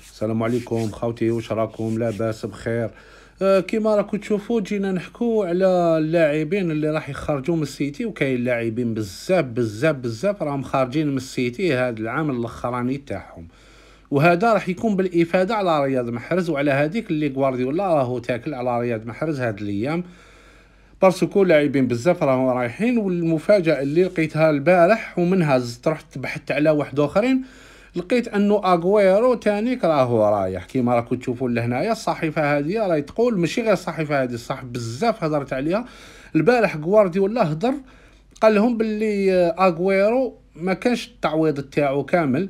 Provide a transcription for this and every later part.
السلام عليكم خاوتي واش راكم لاباس بخير آه كيما راكم تشوفوا جينا نحكو على اللاعبين اللي راح يخرجوا من السيتي وكاين لاعبين بزاف بزاف بزاف راهم خارجين من السيتي هذا العام الاخراني تاعهم وهذا راح يكون بالافاده على رياض محرز وعلى هذيك اللي غوارديولا راهو تاكل على رياض محرز هاد الايام بارسكو لاعبين بزاف راهم رايحين والمفاجاه اللي لقيتها البارح ومنها زدت رحت بحثت على واحد اخرين لقيت انه اغويرو تانيك راهو رايح كيما راكم تشوفوا لهنايا الصحيفه هذه راهي تقول ماشي غير الصحيفه هذه صح بزاف هضرت عليها البارح غوارديولا هضر قال لهم باللي آه، اغويرو ما كانش التعويض تاعو كامل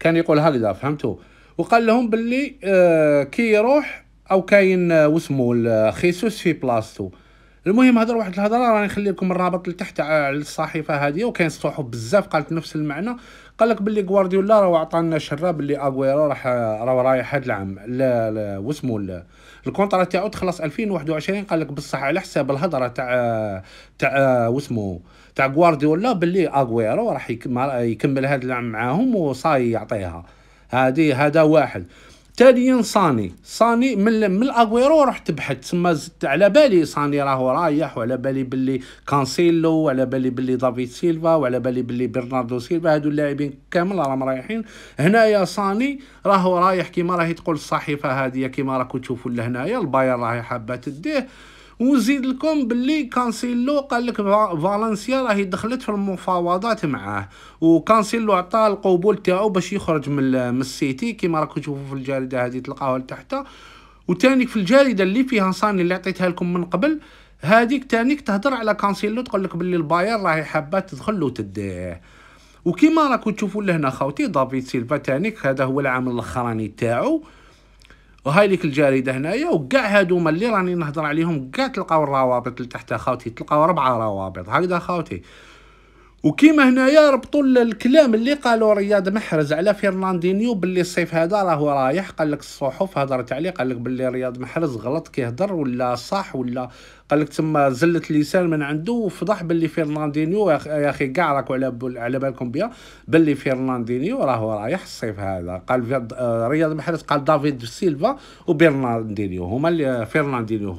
كان يقول هكذا فهمتوا وقال لهم باللي آه، كي يروح او كاين آه، واسمو خيسوس في بلاصتو المهم هذا واحد الهضره راني نخلي لكم الرابط لتحت على الصحيفه هذه وكاين صحف بزاف قالت نفس المعنى قال لك باللي غوارديولا راه عطانا شراب باللي اغويرو راح راه رايح هذا العام لا لا واسمو الكونترا تاعو تخلص 2021 قال لك بصح على حساب الهضره تاع تاع واسمو تاع غوارديولا باللي اغويرو راح يكمل هذا العام معاهم وصاي يعطيها هذه هذا واحد ثانيا صاني صاني من من الاغويرو رحت بحث تما زدت على بالي صاني راهو رايح وعلى بالي باللي كانسيلو وعلى بالي باللي دافيد سيلفا وعلى بالي باللي برناردو سيلفا هادو اللاعبين كامل راهم رايحين هنايا صاني راهو رايح كيما راهي تقول الصحيفه هذه كيما راكو تشوفوا لهنايا الباير راهي حابه تديه ونزيد لكم باللي كانسيلو قال لك فالنسيا راهي دخلت في المفاوضات معاه وكانسيلو عطاه القبول تاعو باش يخرج من السيتي كيما راكم تشوفوا في الجريده هذه تلقاوها لتحت وتانيك في الجريده اللي فيها صاني اللي عطيتها لكم من قبل هذيك تانيك تهضر على كانسيلو تقول لك باللي الباير راهي حابه تدخل وتديه وكيما راكم تشوفوا لهنا خاوتي دافيد سيلفا تانيك هذا هو العام الاخراني تاعو وهاي ليك الجريده هنايا وكاع هادوما اللي راني نهضر عليهم كاع تلقاو الروابط اللي تحت تلقاو ربعه روابط هكذا اخاوتي وكيما هنايا ربطوا الكلام اللي قالوا رياض محرز على فيرناندينيو باللي الصيف هذا راهو رايح قال لك الصحف هضرت عليه قال لك باللي رياض محرز غلط كيهضر ولا صح ولا قال لك تما زلت اللسان من عنده وفضح باللي فيرناندينيو يا اخي كاع راكو على على بالكم بها باللي فيرناندينيو راهو رايح الصيف هذا قال آه، رياض محرز قال دافيد سيلفا وبرناردينيو هما اللي فيرناندينيو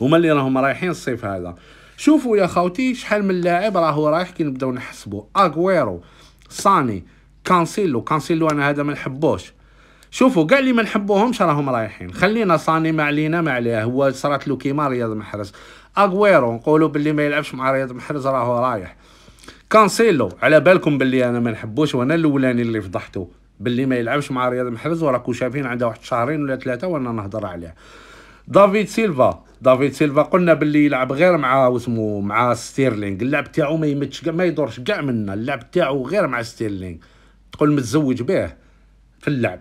هما اللي راهم رايحين الصيف هذا شوفوا يا خوتي شحال من لاعب راهو رايح كي نبداو نحسبو اغويرو ساني كانسيلو كانسيلو انا هذا ما نحبوش شوفوا كاع لي ما نحبوهمش راهم رايحين خلينا صاني ما علينا ما عليه هو صرات له كيما رياض محرز اغويرو نقولوا باللي ما يلعبش مع رياض محرز راهو رايح كانسيلو على بالكم باللي انا ما نحبوش وانا الاولاني اللي فضحته باللي ما يلعبش مع رياض محرز وراكم شايفين عنده واحد شهرين ولا ثلاثه وانا نهضر عليه دافيد سيلفا دافيد سيلفا قلنا باللي يلعب غير مع واسمو مع ستيرلينغ اللعب تاعو ما يمتش ما يدورش كاع منا اللعب تاعو غير مع ستيرلينغ تقول متزوج به في اللعب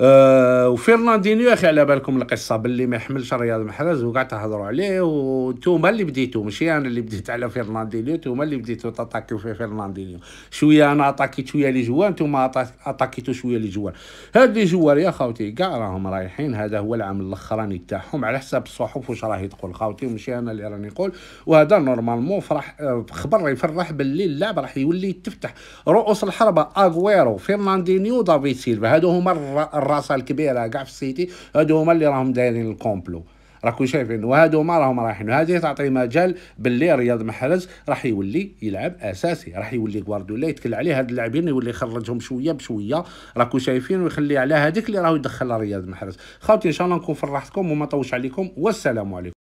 آه، وفرناندينيو وفيرناندينيو اخي على بالكم القصه باللي ما يحملش رياض محرز وكاع تهضروا عليه وانتوما اللي بديتو ماشي انا اللي بديت على فيرناندينيو انتوما اللي بديتو تاتاكيو في فيرناندينيو شويه انا اتاكيت شويه لي جوار انتوما اتاكيتو شويه لي جوار هاد لي جوار يا خاوتي كاع راهم رايحين هذا هو العام الاخراني تاعهم على حساب الصحف واش راهي تقول خاوتي ماشي انا اللي راني نقول وهذا نورمالمون فرح آه، خبر يفرح باللي اللاعب راح يولي تفتح رؤوس الحربه اغويرو فيرناندينيو دافيد سيلفا هادو هما الراسه الكبيره كاع في السيتي هادو هما اللي راهم دايرين الكومبلو راكو شايفين وهادو ما راهم رايحين هذه تعطي مجال باللي رياض محرز راح يولي يلعب اساسي راح يولي غوارديولا يتكل عليه هاد اللاعبين يولي يخرجهم شويه بشويه راكو شايفين ويخلي على هذيك اللي راهو يدخلها رياض محرز خاوتي ان شاء الله نكون فرحتكم وما طوش عليكم والسلام عليكم